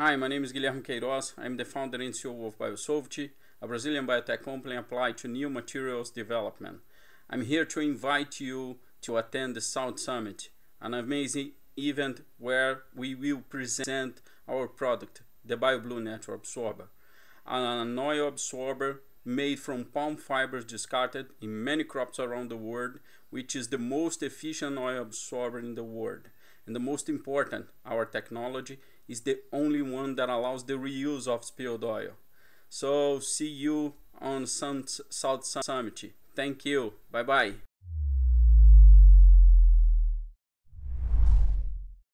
Hi, my name is Guilherme Queiroz. I'm the founder and CEO of Biosolvity, a Brazilian biotech company applied to new materials development. I'm here to invite you to attend the South Summit, an amazing event where we will present our product, the BioBlue Natural Absorber, an oil absorber made from palm fibers discarded in many crops around the world, which is the most efficient oil absorber in the world. And the most important, our technology is the only one that allows the reuse of spilled oil. So see you on some South Summit. Thank you. Bye bye.